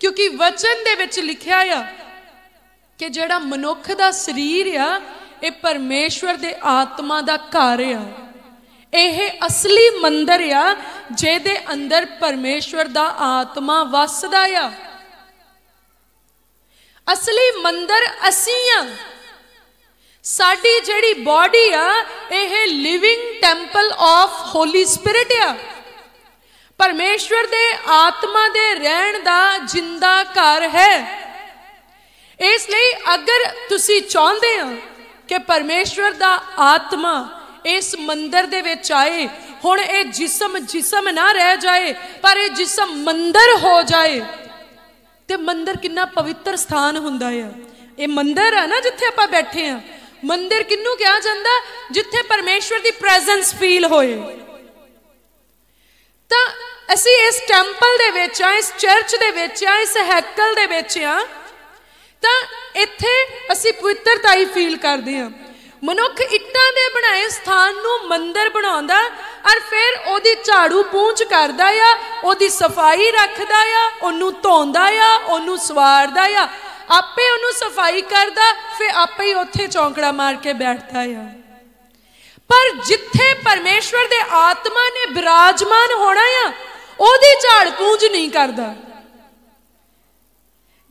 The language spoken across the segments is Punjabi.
ਕਿਉਂਕਿ ਵਚਨ ਦੇ ਵਿੱਚ ਲਿਖਿਆ ਆ ਕਿ ਜਿਹੜਾ ਮਨੁੱਖ ਦਾ ਸਰੀਰ ਆ ਇਹ ਪਰਮੇਸ਼ਵਰ ਦੇ ਆਤਮਾ ਦਾ ਘਰ ਆ ਇਹ ਅਸਲੀ ਮੰਦਰ ਆ ਜਿਹਦੇ ਅੰਦਰ ਪਰਮੇਸ਼ਵਰ ਦਾ ਆਤਮਾ ਵੱਸਦਾ ਆ ਅਸਲੀ ਮੰਦਰ ਅਸੀਂ ਆ ਸਾਡੀ ਜਿਹੜੀ ਬਾਡੀ ਆ ਇਹ living temple of holy spirit ਆ ਪਰਮੇਸ਼ਵਰ ਦੇ ਆਤਮਾ ਦੇ ਰਹਿਣ ਦਾ ਜਿੰਦਾ ਘਰ ਹੈ ਇਸ ਲਈ ਅਗਰ ਤੁਸੀਂ ਚਾਹੁੰਦੇ ਹੋ ਕਿ ਪਰਮੇਸ਼ਵਰ ਦਾ ਆਤਮਾ ਇਸ ਮੰਦਰ ਦੇ ਵਿੱਚ ਆਏ ਹੁਣ ਇਹ ਜਿਸਮ ਜਿਸਮ ਨਾ ਰਹਿ ਜਾਏ ਪਰ ਇਹ ਜਿਸਮ ਮੰਦਰ ਹੋ ਜਾਏ ਤੇ ਮੰਦਰ ਕਿੰਨਾ ਪਵਿੱਤਰ ਸਥਾਨ ਹੁੰਦਾ ਹੈ ਇਹ ਮੰਦਰ ਹੈ ਨਾ ਜਿੱਥੇ ਆਪਾਂ ਬੈਠੇ ਆ ਮੰਦਰ ਕਿੰਨੂੰ ਕਿਹਾ ਜਾਂਦਾ ਜਿੱਥੇ ਪਰਮੇਸ਼ਵਰ ਦੀ ਪ੍ਰੈਜ਼ੈਂਸ ਫੀਲ ਹੋਏ ਤਾਂ ਅਸੀਂ ਇਸ ਟੈਂਪਲ ਦੇ ਵਿੱਚ ਆ ਇਸ ਚਰਚ ਦੇ ਵਿੱਚ ਆ ਇਸ ਹੈਕਲ ਦੇ ਵਿੱਚ ਆ ਤਾਂ ਇੱਥੇ ਅਸੀਂ ਪਵਿੱਤਰਤਾ ਹੀ ਫੀਲ ਕਰਦੇ ਆ ਮਨੁੱਖ ਇੱਟਾਂ ਦੇ ਬਣਾਏ ਸਥਾਨ ਨੂੰ ਮੰਦਰ ਬਣਾਉਂਦਾ ਔਰ ਫਿਰ ਉਹਦੀ ਝਾੜੂ ਪੂੰਝ ਕਰਦਾ ਆ ਉਹਦੀ ਸਫਾਈ ਰੱਖਦਾ ਆ ਉਹਨੂੰ ਧੋਂਦਾ ਆ ਉਹਨੂੰ ਸਵਾਰਦਾ ਆ ਆਪੇ ਉਹਨੂੰ ਸਫਾਈ ਕਰਦਾ ਫਿਰ ਆਪੇ ਹੀ ਉੱਥੇ ਚੌਂਕੜਾ ਮਾਰ ਕੇ ਬੈਠਦਾ ਆ ਪਰ ਜਿੱਥੇ ਪਰਮੇਸ਼ਵਰ ਦੇ ਆਤਮਾ ਨੇ ਬਿਰਾਜਮਾਨ ਹੋਣਾ ਆ ਉਹਦੀ ਝਾੜ ਪੂੰਝ ਨਹੀਂ ਕਰਦਾ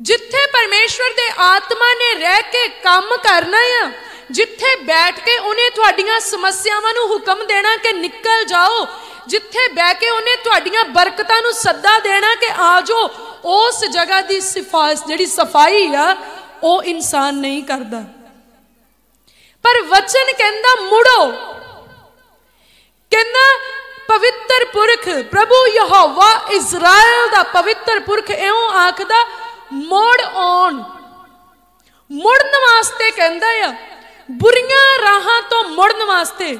ਜਿੱਥੇ ਪਰਮੇਸ਼ਵਰ ਦੇ ਆਤਮਾ ਨੇ ਰਹਿ ਕੇ ਕੰਮ ਕਰਨਾ ਆ ਜਿੱਥੇ ਬੈਠ ਕੇ ਉਹਨੇ ਤੁਹਾਡੀਆਂ ਸਮੱਸਿਆਵਾਂ ਨੂੰ ਹੁਕਮ ਦੇਣਾ ਕਿ ਨਿਕਲ ਜਾਓ ਜਿੱਥੇ ਬੈ ਕੇ ਉਹਨੇ ਤੁਹਾਡੀਆਂ ਬਰਕਤਾਂ ਨੂੰ ਸੱਦਾ ਦੇਣਾ ਕਿ ਆ ਜਾਓ ਉਸ ਜਗ੍ਹਾ ਦੀ ਸਿਫਾਰਿਸ਼ ਜਿਹੜੀ ਸਫਾਈ ਆ ਉਹ ਇਨਸਾਨ ਨਹੀਂ ਕਰਦਾ ਪਰ ਵਚਨ ਕਹਿੰਦਾ ਮੁੜੋ ਕਹਿੰਦਾ ਪਵਿੱਤਰ ਪੁਰਖ ਪ੍ਰਭੂ ਯਹੋਵਾ ਇਜ਼ਰਾਈਲ ਦਾ ਪਵਿੱਤਰ ਪੁਰਖ ਇਉਂ ਆਖਦਾ ਮੋੜ ਔਨ ਮੁੜਨ ਵਾਸਤੇ ਕਹਿੰਦਾ ਆ ਬੁਰੀਆਂ ਰਾਹਾਂ ਤੋਂ ਮੁੜਨ ਵਾਸਤੇ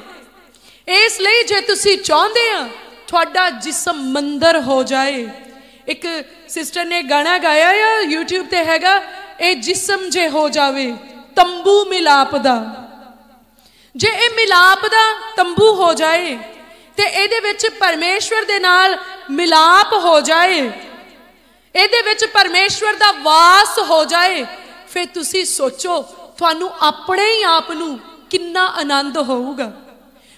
ਇਸ ਲਈ ਜੇ ਤੁਸੀਂ ਚਾਹੁੰਦੇ ਆ ਤੁਹਾਡਾ ਜਿਸਮ ਮੰਦਰ ਹੋ ਜਾਏ ਇੱਕ ਸਿਸਟਰ ਨੇ ਗਾਣਾ ਗਾਇਆ ਆ YouTube ਤੇ ਹੈਗਾ ਇਹ ਜਿਸਮ ਜੇ ਹੋ ਜਾਵੇ ਤੰਬੂ ਮਿਲਾਪ ਦਾ ਜੇ ਇਹ ਮਿਲਾਪ ਦਾ ਤੰਬੂ ਹੋ ਜਾਏ ਤੇ ਇਹਦੇ ਵਿੱਚ ਪਰਮੇਸ਼ਵਰ ਦੇ ਨਾਲ ਮਿਲਾਪ ਹੋ ਜਾਏ ਇਹਦੇ ਵਿੱਚ ਪਰਮੇਸ਼ਵਰ ਦਾ ਵਾਸ ਹੋ ਜਾਏ ਫਿਰ ਤੁਸੀਂ ਸੋਚੋ ਤੁਹਾਨੂੰ ਆਪਣੇ ਹੀ ਆਪ ਨੂੰ ਕਿੰਨਾ ਆਨੰਦ ਹੋਊਗਾ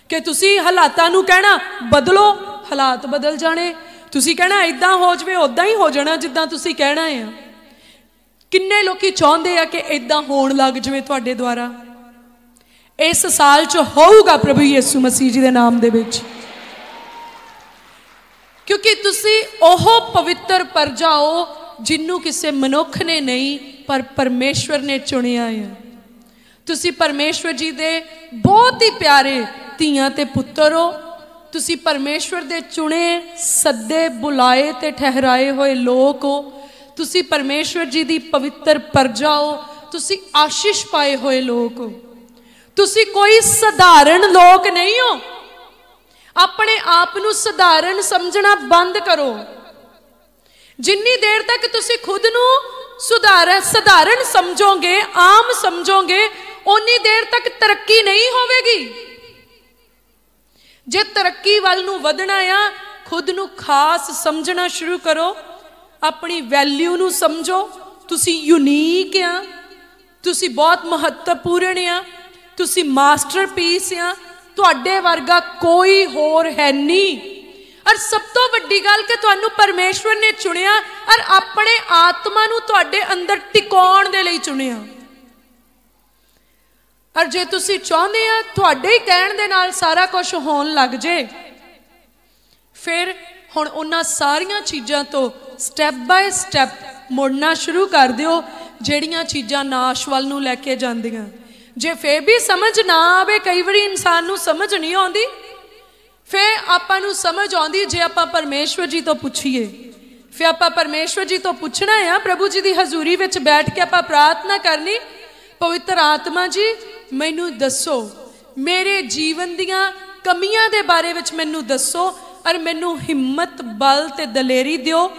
ਕਿ ਤੁਸੀਂ ਹਾਲਾਤਾਂ ਨੂੰ ਕਹਿਣਾ ਬਦਲੋ ਹਾਲਾਤ ਬਦਲ ਜਾਣੇ ਤੁਸੀਂ ਕਹਿਣਾ ਇਦਾਂ ਹੋ ਜਵੇ ਉਦਾਂ ਹੀ ਹੋ ਜਾਣਾ ਜਿੱਦਾਂ ਤੁਸੀਂ ਕਹਿਣਾ ਹੈ ਕਿੰਨੇ ਲੋਕੀ ਚਾਹੁੰਦੇ ਆ ਕਿ ਇਦਾਂ ਹੋਣ ਲੱਗ ਜਵੇ ਤੁਹਾਡੇ ਦੁਆਰਾ ਇਸ ਸਾਲ ਚ ਹੋਊਗਾ ਪ੍ਰਭੂ ਯਿਸੂ ਮਸੀਹ ਜੀ ਦੇ ਨਾਮ ਦੇ ਵਿੱਚ ਤੁਸੀਂ ਉਹ ਪਵਿੱਤਰ ਪਰਜਾ ਹੋ ਜਿੰਨੂੰ ਕਿਸੇ ਮਨੁੱਖ ਨੇ ਨਹੀਂ ਪਰ ਪਰਮੇਸ਼ਵਰ ਨੇ ਚੁਣਿਆ ਹੈ ਤੁਸੀਂ ਪਰਮੇਸ਼ਵਰ ਜੀ ਦੇ ਬਹੁਤ ਹੀ ਪਿਆਰੇ ਧੀਆਂ ਤੇ ਪੁੱਤਰ ਹੋ ਤੁਸੀਂ ਪਰਮੇਸ਼ਵਰ ਦੇ ਚੁਣੇ ਸੱਦੇ ਬੁਲਾਏ ਤੇ ਠਹਿਰਾਏ ਹੋਏ ਲੋਕ ਹੋ ਤੁਸੀਂ ਪਰਮੇਸ਼ਵਰ ਜੀ ਦੀ ਪਵਿੱਤਰ ਪਰਜਾ ਹੋ ਤੁਸੀਂ ਆਸ਼ੀਸ਼ ਪਾਏ ਹੋਏ ਲੋਕ ਹੋ ਤੁਸੀਂ ਕੋਈ ਸਧਾਰਨ ਲੋਕ ਨਹੀਂ ਹੋ ਆਪਣੇ ਆਪ ਨੂੰ ਸਧਾਰਨ ਸਮਝਣਾ ਬੰਦ ਕਰੋ ਜਿੰਨੀ ਦੇਰ ਤੱਕ ਤੁਸੀਂ ਖੁਦ ਨੂੰ ਸੁਧਾਰ ਸਧਾਰਨ ਸਮਝੋਗੇ ਆਮ ਸਮਝੋਗੇ ਉਨੀ ਦੇਰ ਤੱਕ ਤਰੱਕੀ ਨਹੀਂ ਹੋਵੇਗੀ ਜੇ ਤਰੱਕੀ ਵੱਲ ਨੂੰ ਵਧਣਾ ਆ ਖੁਦ ਨੂੰ ਖਾਸ ਸਮਝਣਾ ਸ਼ੁਰੂ ਕਰੋ ਆਪਣੀ ਵੈਲਿਊ ਨੂੰ ਸਮਝੋ ਤੁਸੀਂ ਯੂਨੀਕ ਆ ਤੁਸੀਂ ਬਹੁਤ ਮਹੱਤਵਪੂਰਨ ਆ ਤੁਸੀਂ ਮਾਸਟਰਪੀਸ ਆ ਤੁਹਾਡੇ ਵਰਗਾ ਕੋਈ ਹੋਰ ਹੈ ਨਹੀਂ ਔਰ ਸਭ ਤੋਂ ਵੱਡੀ ਗੱਲ ਕਿ ਤੁਹਾਨੂੰ ਪਰਮੇਸ਼ਵਰ ਨੇ ਚੁਣਿਆ ਔਰ ਆਪਣੇ ਆਤਮਾ ਨੂੰ ਤੁਹਾਡੇ ਅੰਦਰ ਟਿਕਾਉਣ ਦੇ ਲਈ ਚੁਣਿਆ ਔਰ ਜੇ ਤੁਸੀਂ ਚਾਹੁੰਦੇ ਆ ਤੁਹਾਡੇ ਹੀ ਕਹਿਣ ਦੇ ਨਾਲ ਸਾਰਾ ਕੁਝ ਹੋਣ ਲੱਗ ਜੇ ਫਿਰ ਹੁਣ ਉਹਨਾਂ ਸਾਰੀਆਂ ਚੀਜ਼ਾਂ ਤੋਂ ਸਟੈਪ ਬਾਈ ਸਟੈਪ ਮੋੜਨਾ ਸ਼ੁਰੂ ਕਰ ਦਿਓ ਜਿਹੜੀਆਂ ਚੀਜ਼ਾਂ ਨਾਸ਼ ਵੱਲ ਨੂੰ ਲੈ ਕੇ ਜਾਂਦੀਆਂ ਜੇ ਫੇ ਵੀ ਸਮਝ ਨਾ ਆਵੇ ਕਈ ਵਾਰੀ ਇਨਸਾਨ ਨੂੰ ਸਮਝ ਨਹੀਂ ਆਉਂਦੀ ਫੇ ਆਪਾਂ ਨੂੰ ਸਮਝ ਆਉਂਦੀ ਜੇ ਆਪਾਂ ਪਰਮੇਸ਼ਵਰ ਜੀ ਤੋਂ ਪੁੱਛੀਏ ਫੇ ਆਪਾਂ ਪਰਮੇਸ਼ਵਰ ਜੀ ਤੋਂ ਪੁੱਛਣਾ ਆ ਪ੍ਰਭੂ ਜੀ ਦੀ ਹਜ਼ੂਰੀ ਵਿੱਚ ਬੈਠ ਕੇ ਆਪਾਂ ਪ੍ਰਾਰਥਨਾ ਕਰਨੀ ਪਵਿੱਤਰ ਆਤਮਾ ਜੀ ਮੈਨੂੰ ਦੱਸੋ ਮੇਰੇ ਜੀਵਨ ਦੀਆਂ ਕਮੀਆਂ ਦੇ ਬਾਰੇ ਵਿੱਚ ਮੈਨੂੰ ਦੱਸੋ ਔਰ ਮੈਨੂੰ ਹਿੰਮਤ ਬਲ ਤੇ ਦਲੇਰੀ ਦਿਓ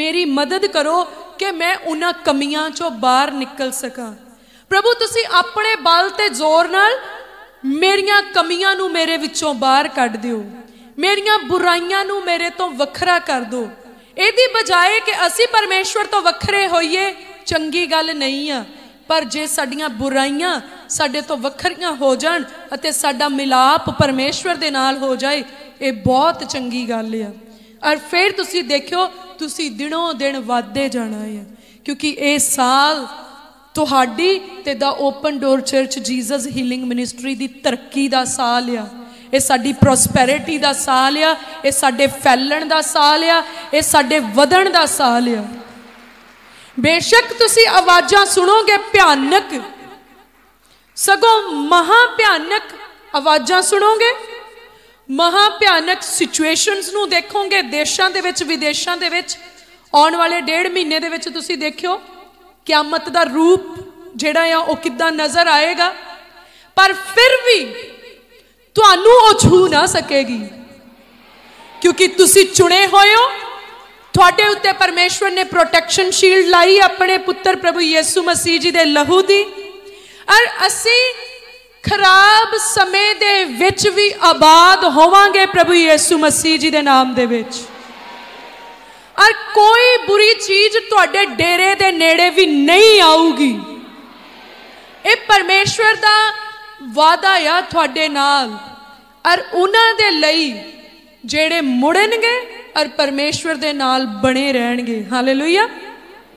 ਮੇਰੀ ਮਦਦ ਕਰੋ ਕਿ ਮੈਂ ਉਹਨਾਂ ਕਮੀਆਂ ਚੋਂ ਬਾਹਰ ਨਿਕਲ ਸਕਾਂ ਪ੍ਰਭੂ ਤੁਸੀਂ ਆਪਣੇ ਬਲ ਤੇ ਜ਼ੋਰ ਨਾਲ ਮੇਰੀਆਂ ਕਮੀਆਂ ਨੂੰ ਮੇਰੇ ਵਿੱਚੋਂ ਬਾਹਰ ਕੱਢ ਦਿਓ ਮੇਰੀਆਂ ਬੁਰਾਈਆਂ ਨੂੰ ਮੇਰੇ ਤੋਂ ਵੱਖਰਾ ਕਰ ਦਿਓ ਇਹਦੀ ਬਜਾਏ ਕਿ ਅਸੀਂ ਪਰਮੇਸ਼ਵਰ ਤੋਂ ਵੱਖਰੇ ਹੋਈਏ ਚੰਗੀ ਗੱਲ ਨਹੀਂ ਆ ਪਰ ਜੇ ਸਾਡੀਆਂ ਬੁਰਾਈਆਂ ਸਾਡੇ ਤੋਂ ਵੱਖਰੀਆਂ ਹੋ ਜਾਣ ਅਤੇ ਸਾਡਾ ਮਿਲਾਪ ਪਰਮੇਸ਼ਵਰ ਦੇ ਨਾਲ ਹੋ ਜਾਏ ਇਹ ਬਹੁਤ ਚੰਗੀ ਗੱਲ ਆ ਔਰ ਫਿਰ ਤੁਸੀਂ ਦੇਖਿਓ ਤੁਸੀਂ ਦਿਨੋਂ ਦਿਨ ਵਧਦੇ ਜਾਣਾ ਹੈ ਕਿਉਂਕਿ ਇਹ ਸਾਲ ਤੁਹਾਡੀ ਤੇ ਦਾ open door church Jesus healing ministry ਦੀ ਤਰੱਕੀ ਦਾ ਸਾਲ ਆ ਇਹ ਸਾਡੀ ਪ੍ਰੋਸਪੈਰਿਟੀ ਦਾ ਸਾਲ ਆ ਇਹ ਸਾਡੇ ਫੈਲਣ ਦਾ ਸਾਲ ਆ ਇਹ ਸਾਡੇ ਵਧਣ ਦਾ ਸਾਲ ਆ ਬੇਸ਼ੱਕ ਤੁਸੀਂ ਆਵਾਜ਼ਾਂ ਸੁਣੋਗੇ ਭਿਆਨਕ ਸਗੋਂ ਮਹਾ ਭਿਆਨਕ ਆਵਾਜ਼ਾਂ ਸੁਣੋਗੇ ਮਹਾ ਭਿਆਨਕ ਸਿਚੁਏਸ਼ਨਸ ਨੂੰ ਦੇਖੋਗੇ ਦੇਸ਼ਾਂ ਦੇ ਵਿੱਚ ਵਿਦੇਸ਼ਾਂ ਦੇ ਵਿੱਚ ਆਉਣ ਵਾਲੇ ਡੇਢ ਮਹੀਨੇ ਦੇ ਵਿੱਚ ਤੁਸੀਂ ਦੇਖਿਓ ਕਿਆਮਤ ਦਾ ਰੂਪ ਜਿਹੜਾ ਆ ਉਹ ਕਿੱਦਾਂ ਨਜ਼ਰ ਆਏਗਾ ਪਰ ਫਿਰ ਵੀ ਤੁਹਾਨੂੰ ਉਹ ਛੂ ਨਾ ਸਕੇਗੀ ਕਿਉਂਕਿ ਤੁਸੀਂ ਚੁਣੇ ਹੋਏ ਹੋ ਤੁਹਾਡੇ ਉੱਤੇ ਪਰਮੇਸ਼ਵਰ ਨੇ ਪ੍ਰੋਟੈਕਸ਼ਨ ਸ਼ੀਲਡ ਲਾਈ ਆਪਣੇ ਪੁੱਤਰ ਪ੍ਰਭੂ ਯਿਸੂ ਮਸੀਹ ਜੀ ਦੇ ਲਹੂ ਦੀ ਅਰ ਅਸੀਂ ਖਰਾਬ ਸਮੇਂ ਦੇ ਵਿੱਚ ਵੀ ਆਬਾਦ ਹੋਵਾਂਗੇ ਪ੍ਰਭੂ ਯਿਸੂ ਮਸੀਹ ਜੀ ਦੇ ਨਾਮ ਦੇ ਵਿੱਚ ਔਰ ਕੋਈ ਬੁਰੀ ਚੀਜ਼ ਤੁਹਾਡੇ ਡੇਰੇ ਦੇ ਨੇੜੇ ਵੀ ਨਹੀਂ ਆਊਗੀ ਇਹ ਪਰਮੇਸ਼ਵਰ ਦਾ ਵਾਅਦਾ ਆ ਤੁਹਾਡੇ ਨਾਲ ਔਰ ਉਹਨਾਂ ਦੇ ਲਈ ਜਿਹੜੇ ਮੁੜਨਗੇ ਔਰ ਪਰਮੇਸ਼ਵਰ ਦੇ ਨਾਲ ਬਣੇ ਰਹਿਣਗੇ ਹਾਲੇਲੂਇਆ